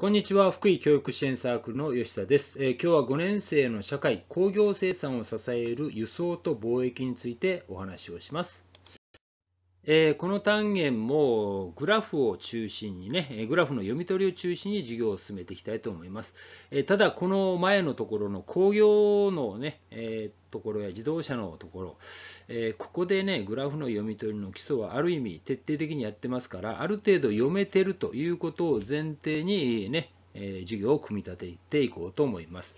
こんにちは福井教育支援サークルの吉田です、えー、今日は5年生の社会工業生産を支える輸送と貿易についてお話をしますえー、この単元もグラフを中心にね、グラフの読み取りを中心に授業を進めていきたいと思います。えー、ただ、この前のところの工業のね、えー、ところや自動車のところ、えここでね、グラフの読み取りの基礎はある意味徹底的にやってますから、ある程度読めてるということを前提にね、え授業を組み立てていこうと思います。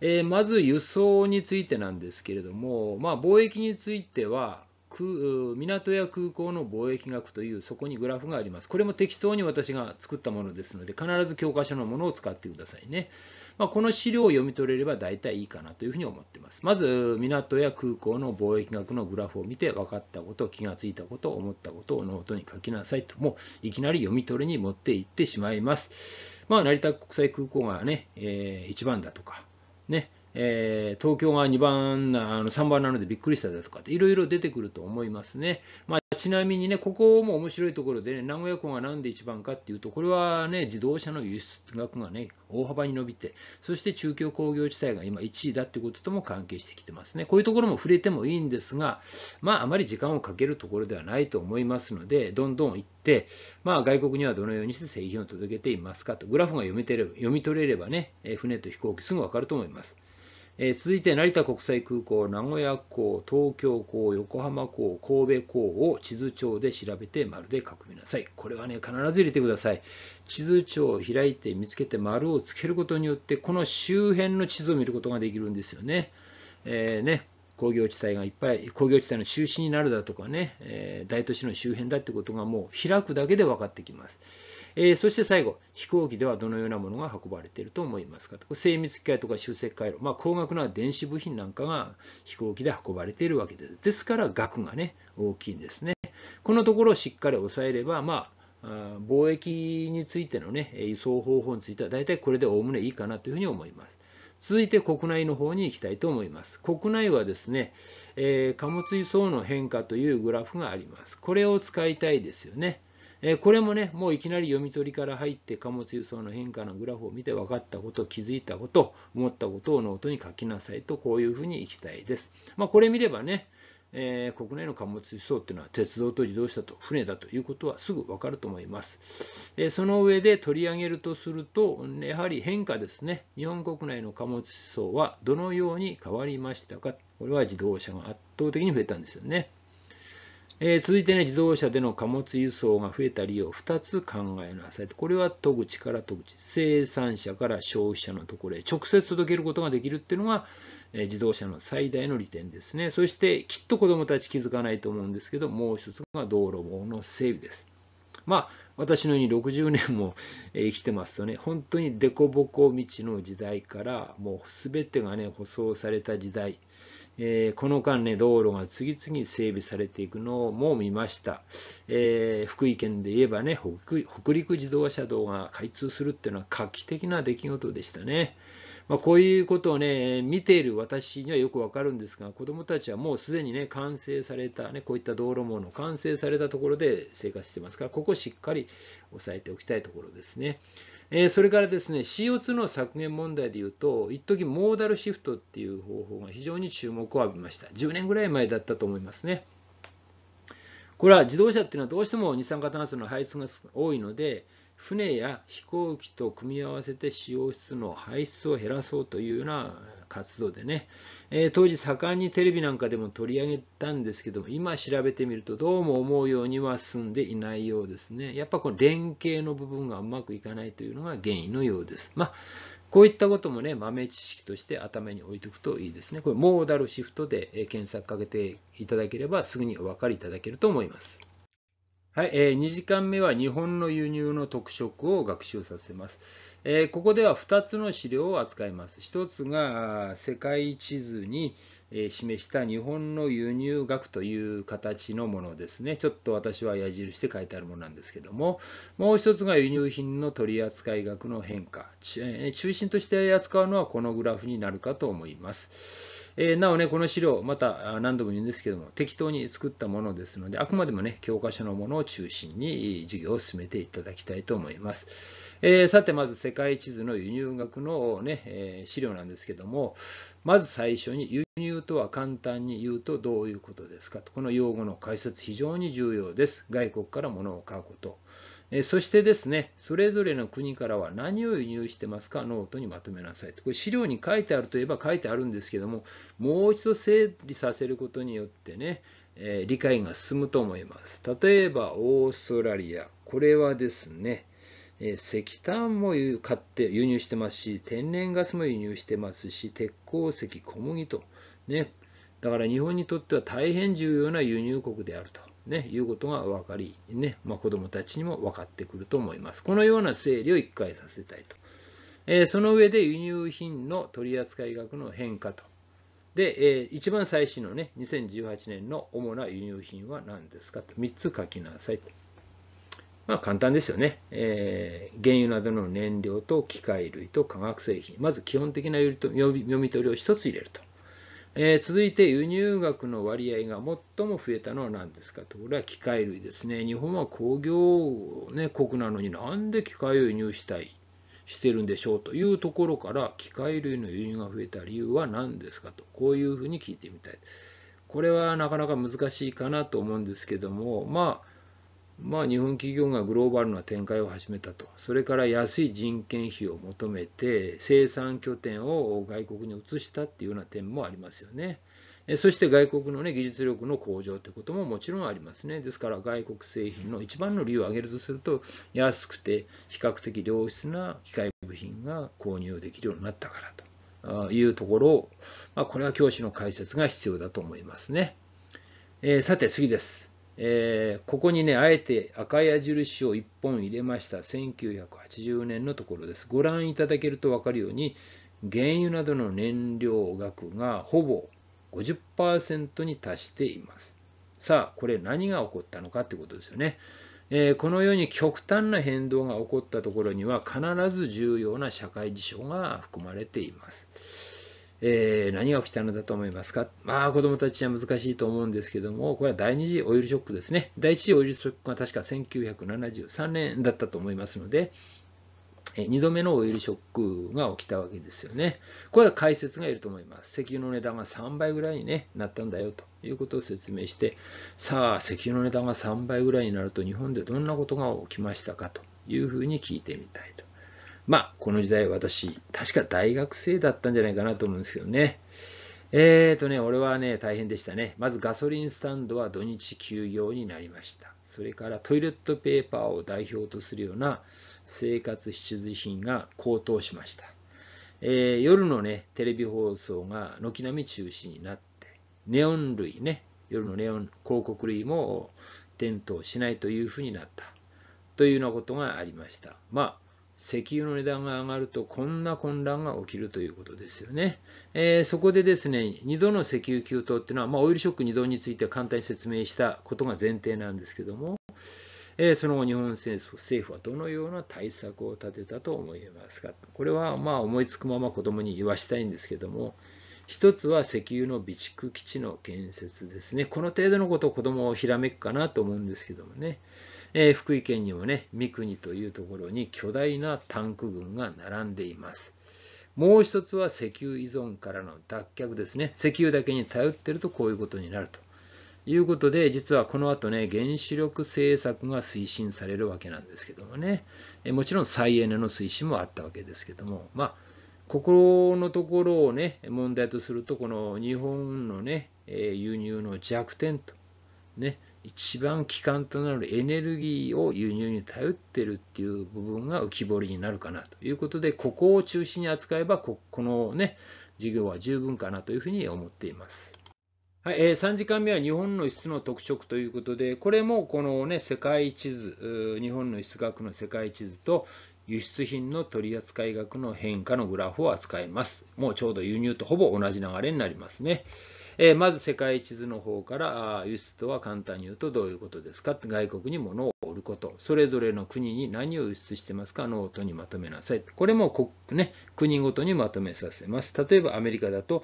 えまず輸送についてなんですけれども、まあ、貿易については、港や空港の貿易額というそこにグラフがあります。これも適当に私が作ったものですので、必ず教科書のものを使ってくださいね。まあ、この資料を読み取れれば大体いいかなというふうに思っています。まず、港や空港の貿易額のグラフを見て、分かったこと、気がついたこと、思ったことをノートに書きなさいと、もういきなり読み取りに持っていってしまいます。まあ、成田国際空港がね、えー、一番だとか、ね、えー、東京が2番あの3番なのでびっくりしただとかっていろいろ出てくると思いますね。まあ、ちなみにね、ここも面白いところで、ね、名古屋港がなんで1番かっていうと、これはね、自動車の輸出額がね、大幅に伸びて、そして中京工業地帯が今1位だってこととも関係してきてますね。こういうところも触れてもいいんですが、まあ、あまり時間をかけるところではないと思いますので、どんどん行って、まあ、外国にはどのようにして製品を届けていますかと、グラフが読み取ればね、船と飛行機すぐ分かると思います。えー、続いて成田国際空港、名古屋港、東京港、横浜港、神戸港を地図帳で調べて丸で囲みなさい。これはね、必ず入れてください。地図帳を開いて見つけて丸をつけることによって、この周辺の地図を見ることができるんですよね。えー、ね工業地帯がいっぱい、工業地帯の中心になるだとかね、えー、大都市の周辺だってことがもう開くだけで分かってきます。えー、そして最後、飛行機ではどのようなものが運ばれていると思いますかと精密機械とか集積回路、まあ、高額な電子部品なんかが飛行機で運ばれているわけです。ですから額がね、大きいんですね。このところをしっかり抑えれば、まあ、貿易についての、ね、輸送方法については、大体これでおおむねいいかなというふうに思います。続いて国内の方に行きたいと思います。国内はですね、えー、貨物輸送の変化というグラフがあります。これを使いたいですよね。えこれもね、もういきなり読み取りから入って貨物輸送の変化のグラフを見て分かったこと、気づいたこと、思ったことをノートに書きなさいと、こういうふうにいきたいです。まあ、これ見ればね、えー、国内の貨物輸送っていうのは鉄道と自動車と船だということはすぐ分かると思います。えー、その上で取り上げるとすると、やはり変化ですね、日本国内の貨物輸送はどのように変わりましたか、これは自動車が圧倒的に増えたんですよね。えー、続いてね、自動車での貨物輸送が増えた理由を2つ考えなさい。これは戸口から戸口、生産者から消費者のところへ直接届けることができるっていうのが、えー、自動車の最大の利点ですね。そしてきっと子どもたち気づかないと思うんですけど、もう一つが道路網の整備です。まあ、私のように60年も生きてますとね、本当に凸凹道の時代から、もうすべてがね、舗装された時代、えー、この間ね、道路が次々整備されていくのも見ました。えー、福井県で言えばね北、北陸自動車道が開通するっていうのは画期的な出来事でしたね。まあ、こういうことをね、見ている私にはよくわかるんですが、子どもたちはもうすでにね、完成された、ね、こういった道路網の完成されたところで生活してますから、ここしっかり押さえておきたいところですね。えー、それからですね、CO2 の削減問題でいうと、一時モーダルシフトっていう方法が非常に注目を浴びました。10年ぐらい前だったと思いますね。これは自動車っていうのはどうしても二酸化炭素の排出が多いので、船や飛行機と組み合わせて使用室の排出を減らそうというような活動でね、えー、当時盛んにテレビなんかでも取り上げたんですけども今調べてみるとどうも思うようには進んでいないようですねやっぱこの連携の部分がうまくいかないというのが原因のようです、まあこういったこともね、豆知識として頭に置いておくといいですね。これ、モーダルシフトで検索かけていただければ、すぐにお分かりいただけると思います。はい、えー、2時間目は日本の輸入の特色を学習させます。えー、ここでは2つの資料を扱います。1つが世界地図に示した日本の輸入額という形のものですね。ちょっと私は矢印で書いてあるものなんですけども、もう1つが輸入品の取扱額の変化。中心として扱うのはこのグラフになるかと思います。えー、なおね、この資料、また何度も言うんですけども、適当に作ったものですので、あくまでもね、教科書のものを中心に授業を進めていただきたいと思います。えー、さて、まず世界地図の輸入額のね、えー、資料なんですけども、まず最初に輸入とは簡単に言うとどういうことですかと、この用語の解説、非常に重要です。外国から物を買うこと。えそしてですね、それぞれの国からは何を輸入してますか、ノートにまとめなさいと。これ資料に書いてあるといえば書いてあるんですけども、もう一度整理させることによってね、え理解が進むと思います。例えば、オーストラリア。これはですね、え石炭も買って輸入してますし、天然ガスも輸入してますし、鉄鉱石、小麦と、ね、だから日本にとっては大変重要な輸入国であると。ね、いうことが分かり、ねまあ、子どもたちにも分かってくると思います。このような整理を1回させたいと。えー、その上で輸入品の取扱額の変化と。で、えー、一番最新のね、2018年の主な輸入品は何ですかと。3つ書きなさいと。まあ簡単ですよね、えー、原油などの燃料と機械類と化学製品。まず基本的な読み取りを1つ入れると。えー、続いて輸入額の割合が最も増えたのは何ですかと、これは機械類ですね。日本は工業、ね、国なのになんで機械を輸入したい、してるんでしょうというところから、機械類の輸入が増えた理由は何ですかと、こういうふうに聞いてみたい。これはなかなか難しいかなと思うんですけども、まあ、まあ、日本企業がグローバルな展開を始めたと、それから安い人件費を求めて、生産拠点を外国に移したっていうような点もありますよね。そして外国の、ね、技術力の向上ということももちろんありますね。ですから外国製品の一番の理由を挙げるとすると、安くて比較的良質な機械部品が購入できるようになったからというところを、まあ、これは教師の解説が必要だと思いますね。えー、さて次です。えー、ここにね、あえて赤い矢印を1本入れました。1980年のところです。ご覧いただけると分かるように、原油などの燃料額がほぼ50%に達しています。さあ、これ何が起こったのかということですよね。えー、このように極端な変動が起こったところには必ず重要な社会事象が含まれています。えー、何が起きたのだと思いますかまあ、子供たちは難しいと思うんですけども、これは第2次オイルショックですね。第1次オイルショックが確か1973年だったと思いますので、2度目のオイルショックが起きたわけですよね。これは解説がいると思います。石油の値段が3倍ぐらいに、ね、なったんだよということを説明して、さあ、石油の値段が3倍ぐらいになると、日本でどんなことが起きましたかというふうに聞いてみたいとまあ、この時代私、確か大学生だったんじゃないかなと思うんですけどね。えーとね、俺はね、大変でしたね。まずガソリンスタンドは土日休業になりました。それからトイレットペーパーを代表とするような生活必需品が高騰しました。えー、夜のね、テレビ放送が軒並み中止になって、ネオン類ね、夜のネオン広告類も点灯しないというふうになったというようなことがありました。まあ、石油の値段が上がるとこんな混乱が起きるということですよね。えー、そこでですね、2度の石油急騰っていうのは、まあ、オイルショック2度について簡単に説明したことが前提なんですけども、えー、その後日本政府政府はどのような対策を立てたと思いますか。これはまあ思いつくまま子供に言わしたいんですけども、一つは石油の備蓄基地の建設ですね。この程度のことを子供をひらめくかなと思うんですけどもね。えー、福井県にもね、三国というところに巨大なタンク群が並んでいます。もう一つは石油依存からの脱却ですね。石油だけに頼ってるとこういうことになるということで、実はこの後ね、原子力政策が推進されるわけなんですけどもね、えもちろん再エネの推進もあったわけですけども、まあ、ここのところをね、問題とすると、この日本のね、え輸入の弱点と、ね、一番基幹となるエネルギーを輸入に頼ってるっていう部分が浮き彫りになるかなということで、ここを中心に扱えば、ここのね、事業は十分かなというふうに思っています。はいえー、3時間目は日本の輸出の特色ということで、これもこの、ね、世界地図、日本の輸出額の世界地図と輸出品の取扱額の変化のグラフを扱います。もうちょうど輸入とほぼ同じ流れになりますね。えまず世界地図の方から輸出とは簡単に言うとどういうことですかって外国に物を売ることそれぞれの国に何を輸出してますかノートにまとめなさいこれもね、国ごとにまとめさせます例えばアメリカだと、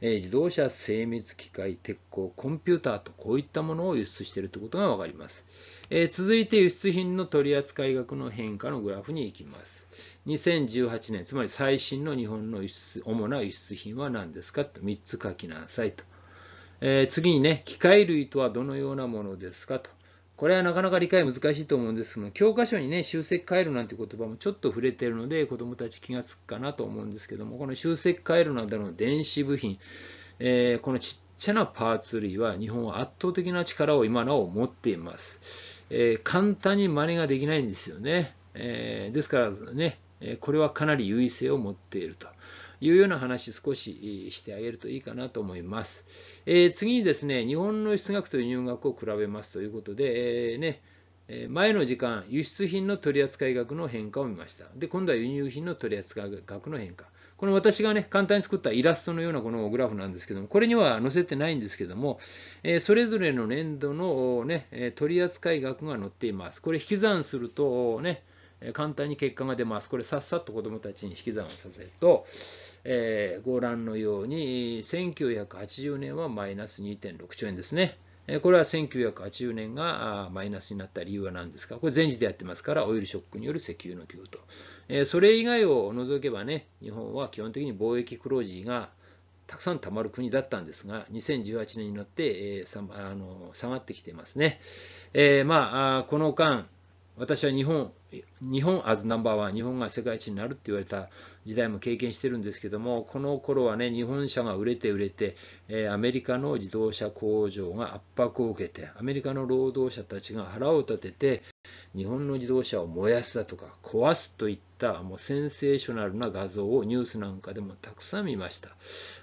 え自動車精密機械鉄鋼コンピューターとこういったものを輸出しているということが分かります、え続いて輸出品の取扱額の変化のグラフに行きます2018年つまり最新の日本の輸出主な輸出品は何ですかと3つ書きなさいとえー、次にね、機械類とはどのようなものですかと。これはなかなか理解難しいと思うんですけども、教科書にね、集積回路なんて言葉もちょっと触れてるので、子どもたち気がつくかなと思うんですけども、この集積回路などの電子部品、えー、このちっちゃなパーツ類は日本は圧倒的な力を今なお持っています。えー、簡単に真似ができないんですよね。えですからね、これはかなり優位性を持っていると。いうような話少ししてあげるといいかなと思います。えー、次にですね、日本の輸出額と輸入額を比べますということで、えー、ね、前の時間、輸出品の取扱額の変化を見ました。で、今度は輸入品の取扱額の変化。この私がね、簡単に作ったイラストのようなこのグラフなんですけども、これには載せてないんですけども、えそれぞれの年度のね、取扱額が載っています。これ引き算するとね、簡単に結果が出ます。これさっさと子どもたちに引き算をさせると、えー、ご覧のように1980年はマイナス2.6兆円ですね。これは1980年がマイナスになった理由は何ですかこれ前時でやってますから、オイルショックによる石油の急と。それ以外を除けばね、日本は基本的に貿易黒字がたくさんたまる国だったんですが、2018年になって、えあの下がってきてますね。えまあ、この間、私は日本、日本アズナンバーワン、日本が世界一になるって言われた時代も経験してるんですけども、この頃はね、日本車が売れて売れて、えアメリカの自動車工場が圧迫を受けて、アメリカの労働者たちが腹を立てて、日本の自動車を燃やすだとか、壊すといったもうセンセーショナルな画像をニュースなんかでもたくさん見ました。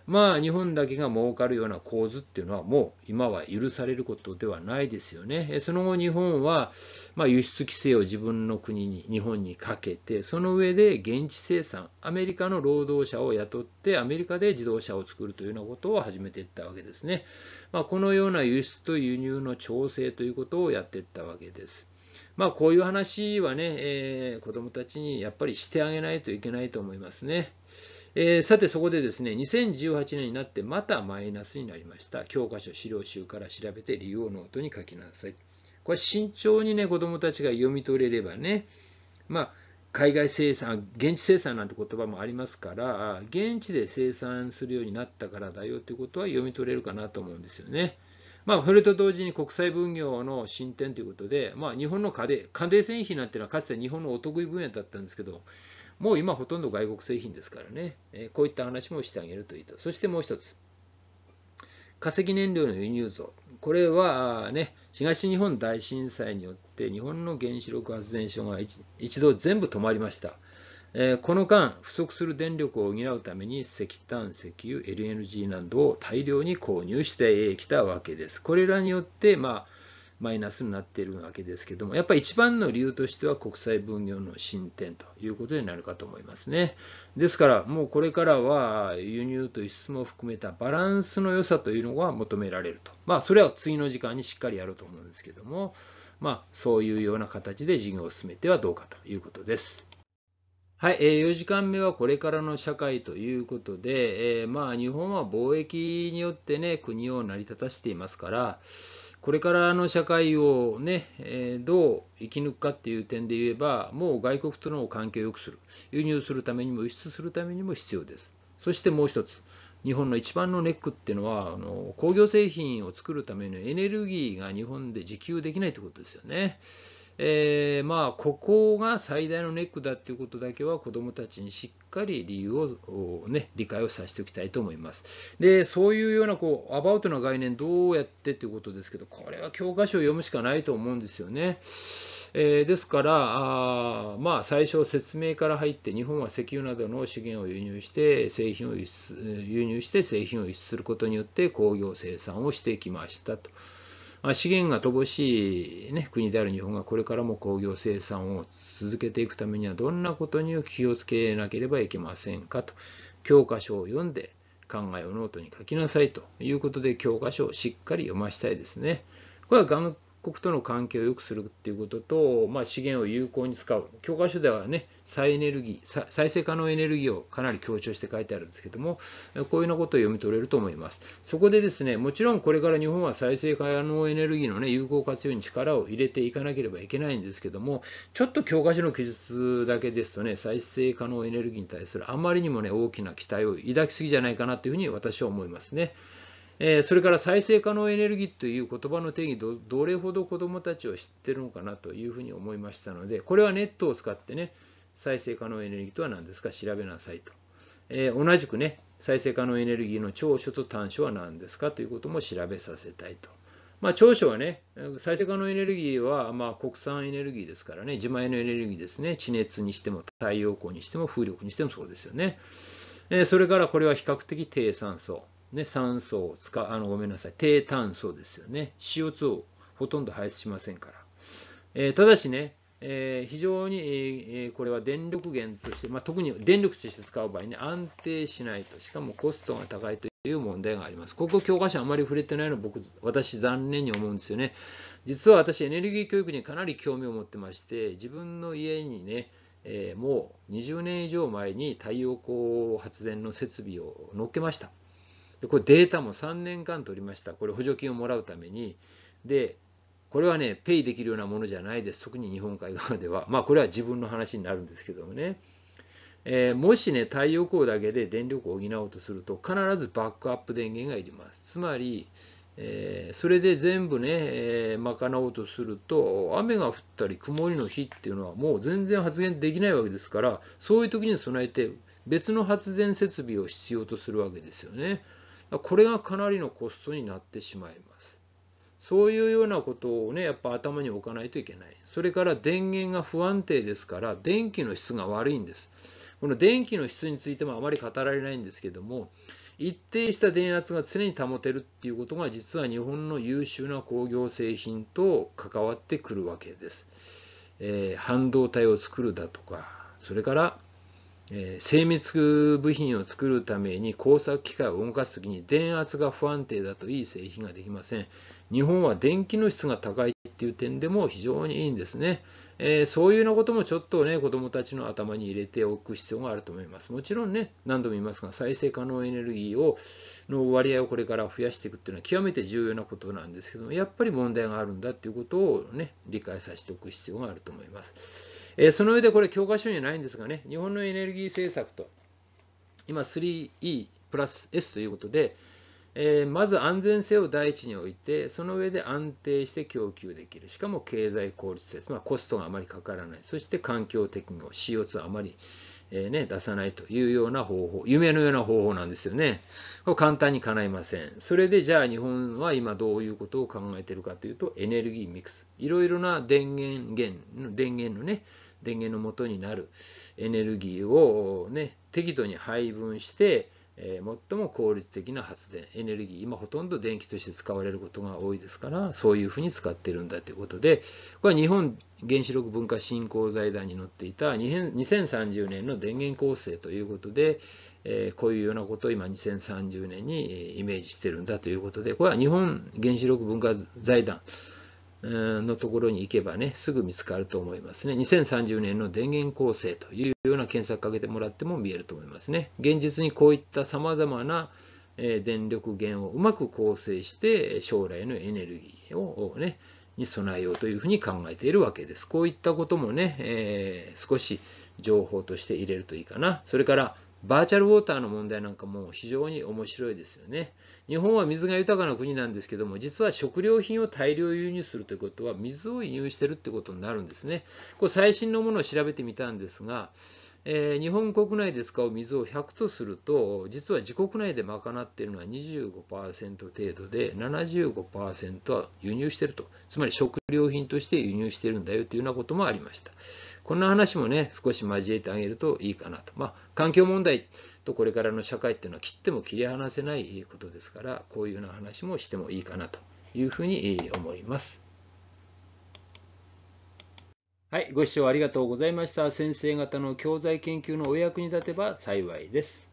まあ、日本だけが儲かるような構図っていうのは、もう今は許されることではないですよね。その後、日本は、まあ、輸出規制を自分の国に、日本にかけて、その上で現地生産、アメリカの労働者を雇って、アメリカで自動車を作るというようなことを始めていったわけですね。まあ、このような輸出と輸入の調整ということをやっていったわけです。まあ、こういう話はね、えー、子どもたちにやっぱりしてあげないといけないと思いますね。えー、さてそこでですね、2018年になってまたマイナスになりました。教科書資料集から調べて理由をノートに書きなさい。これ慎重にね、子供たちが読み取れればね、まあ、海外生産、現地生産なんて言葉もありますから、現地で生産するようになったからだよということは読み取れるかなと思うんですよね。まあ、それと同時に国際分業の進展ということで、まあ、日本の家庭、家庭製品なんていうのはかつて日本のお得意分野だったんですけど、もう今ほとんど外国製品ですからね、えこういった話もしてあげるといいと。そしてもう一つ。化石燃料の輸入増、これは、ね、東日本大震災によって日本の原子力発電所が一度全部止まりました。えこの間、不足する電力を補うために石炭、石油、LNG などを大量に購入してきたわけです。これらによって、まあマイナスになっているわけですけども、やっぱり一番の理由としては国際分業の進展ということになるかと思いますね。ですから、もうこれからは輸入と輸出も含めたバランスの良さというのが求められると。まあ、それは次の時間にしっかりやろうと思うんですけども、まあ、そういうような形で事業を進めてはどうかということです。はい、4時間目はこれからの社会ということで、まあ、日本は貿易によって、ね、国を成り立たせていますから、これからの社会をね、えどう生き抜くかっていう点で言えば、もう外国との関係を良くする、輸入するためにも輸出するためにも必要です。そしてもう一つ、日本の一番のネックっていうのは、あの工業製品を作るためのエネルギーが日本で自給できないということですよね。えー、まあ、ここが最大のネックだということだけは子どもたちにしっかり理由を、ね、理解をさせておきたいと思います。でそういうようなこうアバウトな概念どうやってということですけどこれは教科書を読むしかないと思うんですよね。えー、ですからあ、まあ、最初、説明から入って日本は石油などの資源を輸入して製品を輸入して製品を輸出することによって工業生産をしてきましたと。まあ、資源が乏しい、ね、国である日本がこれからも工業生産を続けていくためにはどんなことに気をつけなければいけませんかと教科書を読んで考えをノートに書きなさいということで教科書をしっかり読ましたいですね。これは国との関係を良くするっていうことと、まあ、資源を有効に使う教科書ではね再エネルギー再生可能エネルギーをかなり強調して書いてあるんですけどもこういうようなことを読み取れると思いますそこでですねもちろんこれから日本は再生可能エネルギーの、ね、有効活用に力を入れていかなければいけないんですけどもちょっと教科書の記述だけですとね再生可能エネルギーに対するあまりにもね大きな期待を抱きすぎじゃないかなというふうに私は思いますね。えそれから再生可能エネルギーという言葉の定義ど、れほど子どもたちを知ってるのかなというふうに思いましたので、これはネットを使ってね、再生可能エネルギーとは何ですか、調べなさいと。え同じくね、再生可能エネルギーの長所と短所は何ですかということも調べさせたいと。まあ、長所はね、再生可能エネルギーはまあ国産エネルギーですからね、自前のエネルギーですね、地熱にしても太陽光にしても風力にしてもそうですよね。えそれからこれは比較的低酸素。ね、酸素を使う、あの、ごめんなさい、低炭素ですよね。CO2 をほとんど排出しませんから。えー、ただしね、えー、非常に、えー、これは電力源として、まあ、特に電力として使う場合に、ね、安定しないと、しかもコストが高いという問題があります。ここ教科書あまり触れてないの僕、私残念に思うんですよね。実は私エネルギー教育にかなり興味を持ってまして、自分の家にね、えー、もう20年以上前に太陽光発電の設備を乗っけました。でこれデータも3年間取りました。これ補助金をもらうために。で、これはね、ペイできるようなものじゃないです。特に日本海側では。まあ、これは自分の話になるんですけどもね。えー、もしね、太陽光だけで電力を補おうとすると、必ずバックアップ電源がいります。つまり、えー、それで全部ね、えー、賄おうとすると、雨が降ったり曇りの日っていうのは、もう全然発電できないわけですから、そういう時に備えて、別の発電設備を必要とするわけですよね。これがかなりのコストになってしまいます。そういうようなことをね、やっぱ頭に置かないといけない。それから電源が不安定ですから、電気の質が悪いんです。この電気の質についてもあまり語られないんですけども、一定した電圧が常に保てるっていうことが実は日本の優秀な工業製品と関わってくるわけです。えー、半導体を作るだとか、それからえー、精密部品を作るために工作機械を動かすときに電圧が不安定だといい製品ができません。日本は電気の質が高いっていう点でも非常にいいんですね。えー、そういうようなこともちょっとね、子どもたちの頭に入れておく必要があると思います。もちろんね、何度も言いますが、再生可能エネルギーをの割合をこれから増やしていくっていうのは極めて重要なことなんですけども、やっぱり問題があるんだっていうことをね、理解させておく必要があると思います。えー、その上でこれ教科書にはないんですがね、日本のエネルギー政策と、今 3E プラス S ということで、えー、まず安全性を第一に置いて、その上で安定して供給できる。しかも経済効率です。まあ、コストがあまりかからない。そして環境適合、CO2 あまり、えー、ね、出さないというような方法、夢のような方法なんですよね。これ簡単に叶いません。それでじゃあ日本は今どういうことを考えているかというと、エネルギーミックス。いろいろな電源源、電源のね、電源の元になるエネルギーを、ね、適度に配分して、えー、最も効率的な発電エネルギー今ほとんど電気として使われることが多いですからそういうふうに使ってるんだということでこれは日本原子力文化振興財団に載っていた2030年の電源構成ということで、えー、こういうようなことを今2030年にイメージしてるんだということでこれは日本原子力文化財団のところに行けばね、すぐ見つかると思いますね。2030年の電源構成というような検索かけてもらっても見えると思いますね。現実にこういった様々な電力源をうまく構成して将来のエネルギーをね、に備えようというふうに考えているわけです。こういったこともね、えー、少し情報として入れるといいかな。それからバーチャルウォーターの問題なんかも非常に面白いですよね。日本は水が豊かな国なんですけども、実は食料品を大量輸入するということは、水を輸入してるということになるんですね。これ最新のものを調べてみたんですが、えー、日本国内で使う水を100とすると、実は自国内で賄っているのは25%程度で、75%は輸入していると、つまり食料品として輸入しているんだよというようなこともありました。こんな話もね、少し交えてあげるといいかなと。まあ、環境問題とこれからの社会っていうのは切っても切り離せないことですから、こういうような話もしてもいいかなというふうに思います。はい、ご視聴ありがとうございました。先生方の教材研究のお役に立てば幸いです。